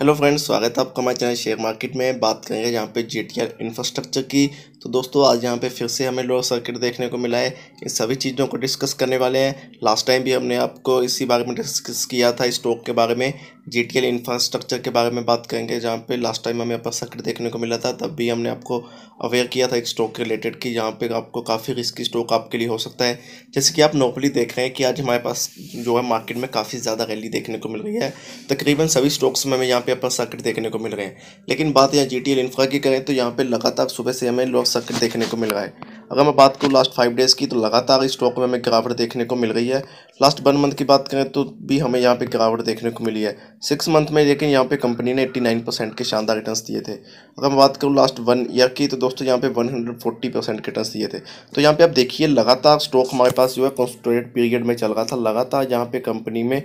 hello friends स्वागत है आपका हमारे चैनल शेयर मार्केट में बात करेंगे जहाँ पे जे टी इंफ्रास्ट्रक्चर की तो दोस्तों आज यहाँ पे फिर से हमें लोअर सर्किट देखने को मिला है इन सभी चीज़ों को डिस्कस करने वाले हैं लास्ट टाइम भी हमने आपको इसी बारे में डिस्कस किया था स्टॉक के बारे में जी टी एल इंफ्रास्ट्रक्चर के बारे में बात करेंगे जहाँ पे लास्ट टाइम हमें अपर सर्किट देखने को मिला था तब भी हमने आपको अवेयर किया था एक स्टॉक के रिलेटेड कि यहाँ पे आपको काफ़ी रिस्की स्टॉक आपके लिए हो सकता है जैसे कि आप नॉर्मली देख रहे हैं कि आज हमारे पास जो है मार्केट में काफ़ी ज़्यादा रैली देखने को मिल रही है तकरीबन सभी स्टॉक्स में हमें यहाँ पर अपर सर्किट देखने को मिल रहे हैं लेकिन बात यहाँ जी टी एल इंफ्रा की करें तो यहाँ पर लगातार सुबह से हमें लॉस सर्किट देखने को मिल रहा है अगर मैं बात करूँ लास्ट फाइव डेज़ की तो लगातार इस स्टॉक में हमें गिरावट देखने को मिल रही है लास्ट वन मंथ की बात करें तो भी हमें यहाँ पे गिरावट देखने को मिली है सिक्स मंथ में लेकिन यहाँ पे कंपनी ने 89 परसेंट के शानदार रिटर्न्स दिए थे अगर मैं बात करूँ लास्ट वन ईयर की तो दोस्तों यहाँ पे 140 परसेंट के रिटर्न्स दिए थे तो यहाँ पे आप देखिए लगातार स्टॉक हमारे पास जो है कॉन्स्ट्रेट पीरियड में चल रहा था लगातार यहाँ पे कंपनी में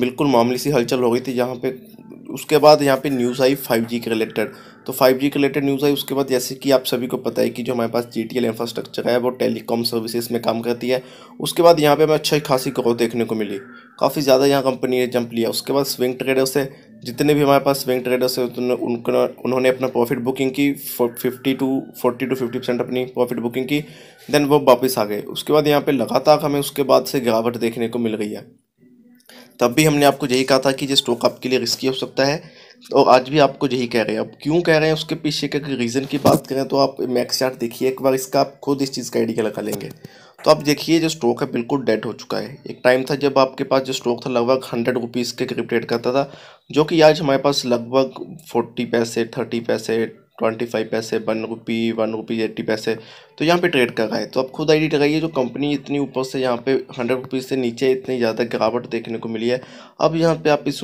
बिल्कुल मामूली सी हलचल हो गई थी यहाँ पे उसके बाद यहाँ पे न्यूज़ आई फाइव जी के रिलेटेड तो फाइव जी के रिलेटेड न्यूज़ आई उसके बाद जैसे कि आप सभी को पता है कि जो हमारे पास जी टी एल इंफ्रास्ट्रक्चर है वो टेलीकॉम सर्विसेज में काम करती है उसके बाद यहाँ पे हमें अच्छी खासी ग्रोथ देखने को मिली काफ़ी ज़्यादा यहाँ कंपनी ने जंप लिया उसके बाद स्विंग ट्रेडर्स है जितने भी हमारे पास स्विंग ट्रेडर्स है उनका उन्होंने अपना प्रॉफिट बुकिंग की fifty to forty to fifty percent अपनी प्रॉफिट बुकिंग की देन वो वापस आ गए उसके बाद यहाँ पर लगातार हमें उसके बाद से गिरावट देखने को मिल गई है तब भी हमने आपको यही कहा था कि ये स्टॉक आपके लिए रिस्की हो सकता है और आज भी आपको यही कह रहे हैं अब क्यों कह रहे हैं उसके पीछे के रीज़न की बात करें तो आप मैक्स चार्ट देखिए एक बार इसका आप खुद इस चीज़ का आइडिया लगा लेंगे तो आप देखिए जो स्टॉक है बिल्कुल डेड हो चुका है एक टाइम था जब आपके पास जो स्टॉक था लगभग हंड्रेड रुपीज़ के करीब ट्रेड करता था जो कि आज हमारे पास लगभग फोर्टी पैसे थर्टी पैसे ट्वेंटी फाइव पैसे one rupee one rupee eighty पैसे तो यहाँ पे ट्रेड कर रहा है तो आप खुद डी लगाइए जो कंपनी इतनी ऊपर से यहाँ पे हंड्रेड रुपीज़ से नीचे इतनी ज़्यादा गिरावट देखने को मिली है अब यहाँ पे आप इस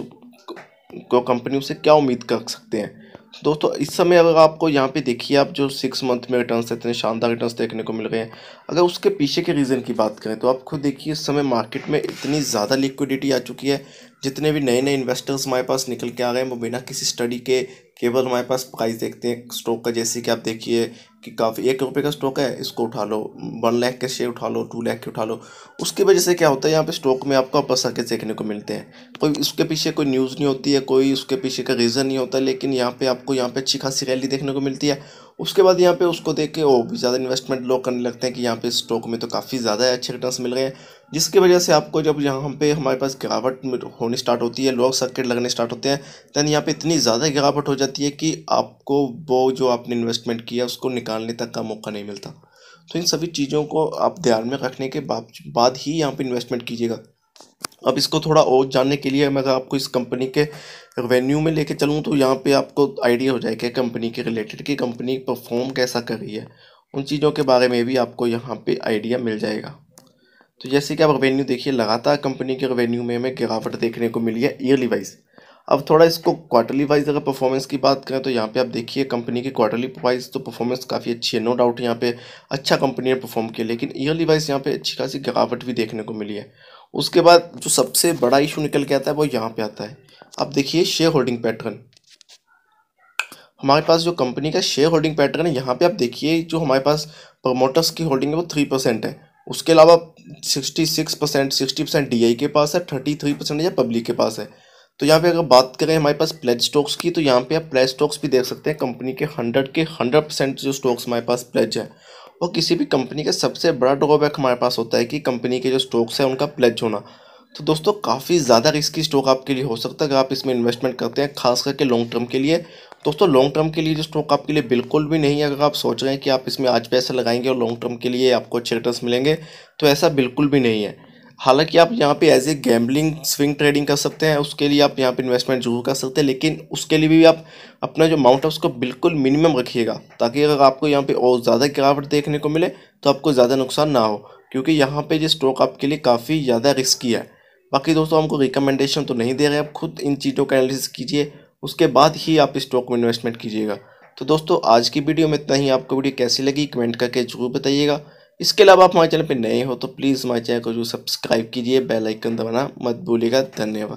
को कंपनी से क्या उम्मीद कर सकते हैं दोस्तों इस समय अगर आपको यहाँ पे देखिए आप जो सिक्स मंथ में रिटर्न्स इतने शानदार रिटर्न्स देखने को मिल रहे हैं अगर उसके पीछे के रीज़न की बात करें तो आप खुद देखिए इस समय मार्केट में इतनी ज़्यादा लिक्विडिटी आ चुकी है जितने भी नए नए इन्वेस्टर्स हमारे पास निकल के आ रहे हैं वो बिना किसी स्टडी के केवल हमारे पास प्राइस देखते हैं स्टॉक का जैसे कि आप देखिए कि काफ़ी एक रुपये का स्टॉक है इसको उठा लो वन लाख के शेयर उठा लो टू लाख के उठा लो उसकी वजह से क्या होता है यहाँ पे स्टॉक में आपको अपर सर्किट देखने को मिलते हैं कोई उसके पीछे कोई न्यूज़ नहीं होती है कोई उसके पीछे का रीज़न नहीं होता लेकिन यहाँ पर आपको यहाँ पर अच्छी खासी रैली देखने को मिलती है उसके बाद यहाँ पे उसको देख के और भी ज़्यादा इन्वेस्टमेंट लोग करने लगते हैं कि यहाँ पे स्टॉक में तो काफ़ी ज़्यादा अच्छे रिटर्न मिल रहे हैं जिसकी वजह से आपको जब यहाँ पे हमारे पास गिरावट होनी स्टार्ट होती है लॉक सर्किट लगने स्टार्ट होते हैं दैन यहाँ पे इतनी ज़्यादा गिरावट हो जाती है कि आपको वो जो आपने इन्वेस्टमेंट किया उसको निकालने तक का मौका नहीं मिलता तो इन सभी चीज़ों को आप ध्यान में रखने के बाद ही यहाँ पर इन्वेस्टमेंट कीजिएगा अब इसको थोड़ा और जानने के लिए मैं अगर आपको इस कंपनी के रेवेन्यू में लेके चलूँ तो यहाँ पे आपको आइडिया हो जाएगा कंपनी के रिलेटेड कि कंपनी परफॉर्म कैसा कर रही है उन चीज़ों के बारे में भी आपको यहाँ पे आइडिया मिल जाएगा तो जैसे कि आप रेवेन्यू देखिए लगातार कंपनी के रेवेन्यू में हमें गिरावट देखने को मिली है ईयरली वाइज अब थोड़ा इसको क्वार्टरली वाइज अगर परफॉर्मेंस की बात करें तो यहाँ पे आप देखिए कंपनी की क्वार्टरली वाइज तो परफॉर्मेंस काफ़ी अच्छी है नो डाउट यहाँ पे अच्छा कंपनी ने परफॉर्म किया लेकिन ईयरली वाइज यहाँ पे अच्छी खासी गिरावट भी देखने को मिली है उसके बाद जो सबसे बड़ा इशू निकल के आता है वो यहाँ पर आता है अब देखिए शेयर होल्डिंग पैटर्न हमारे पास जो कंपनी का शेयर होल्डिंग पैटर्न है यहाँ पर आप देखिए जो हमारे पास प्रमोटर्स की होल्डिंग है वो थ्री परसेंट है उसके अलावा sixty six percent sixty percent D के पास है थर्टी थ्री परसेंट या पब्लिक के पास है तो यहाँ पे अगर बात करें हमारे पास प्लेज स्टॉक्स की तो यहाँ पे आप प्लेज स्टॉक्स भी देख सकते हैं कंपनी के हंड्रेड के हंड्रेड परसेंट जो स्टॉक्स हमारे पास प्लेज है और किसी भी कंपनी का सबसे बड़ा ड्रॉबैक हमारे पास होता है कि कंपनी के जो स्टॉक्स हैं उनका प्लेज होना तो दोस्तों काफ़ी ज़्यादा रिस्की स्टॉक आपके लिए हो सकता है अगर आप इसमें इन्वेस्टमेंट करते हैं खास करके लॉन्ग टर्म के लिए दोस्तों लॉन्ग टर्म के लिए जो स्टॉक आपके लिए बिल्कुल भी नहीं है अगर आप सोच रहे हैं कि आप इसमें आज पैसा लगाएंगे और लॉन्ग टर्म के लिए आपको अच्छे रिटर्न मिलेंगे तो ऐसा बिल्कुल भी नहीं है हालांकि आप यहाँ पे as a gambling swing trading कर सकते हैं उसके लिए आप यहाँ पे इन्वेस्टमेंट जरूर कर सकते हैं लेकिन उसके लिए भी आप अपना जो अमाउंट है उसको बिल्कुल मिनिमम रखिएगा ताकि अगर आपको यहाँ पे और ज़्यादा गिरावट देखने को मिले तो आपको ज़्यादा नुकसान ना हो क्योंकि यहाँ पे ये स्टॉक आपके लिए काफ़ी ज़्यादा रिस्की है बाकी दोस्तों हमको रिकमेंडेशन तो नहीं दे रहे आप खुद इन चीज़ों का एनालिसिस कीजिए उसके बाद ही आप स्टॉक में इन्वेस्टमेंट कीजिएगा तो दोस्तों आज की वीडियो में इतना ही आपको वीडियो कैसी लगी कमेंट करके जरूर बताइएगा इसके अलावा आप हमारे चैनल पर नए हो तो प्लीज़ हमारे चैनल को जरूर सब्सक्राइब कीजिए बेलाइकन दबाना मत भूलिएगा धन्यवाद